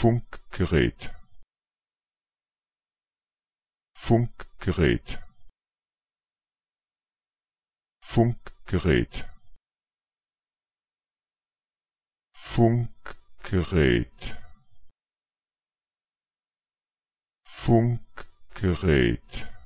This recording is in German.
Funkgerät Funkgerät Funkgerät Funkgerät Funkgerät